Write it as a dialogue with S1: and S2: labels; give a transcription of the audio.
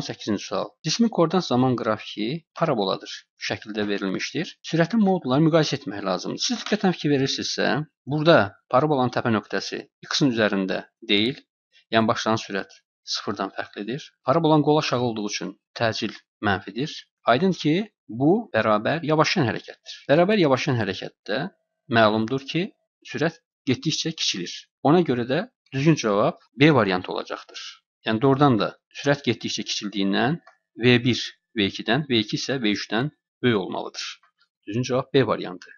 S1: 18-ci sual. Cismi koordinat zaman qrafiki paraboladır. Bu şəkildə verilmişdir. Sürətli modulları müqayisə etmək lazımdır. Siz diqqətən fikir verirsinizsə, burada parabolanın təpə nöqtəsi x-in üzərində deyil, yəni başlanan sürət sıfırdan fərqlidir. Parabolan qol aşağı olduğu üçün təcil mənfidir. Aydın ki, bu bərabər yavaşan hərəkətdir. Bərabər yavaşan hərəkətdə məlumdur ki, sürət getdikcə kiçilir. Ona görə də düzgün cavab B variantı olacaqdır. Yani doğrudan da sürat gittikçe küçüldüğünden V1 V2'den V2 ise V3'ten V olmalıdır. Düzgün
S2: cevap B varyantı.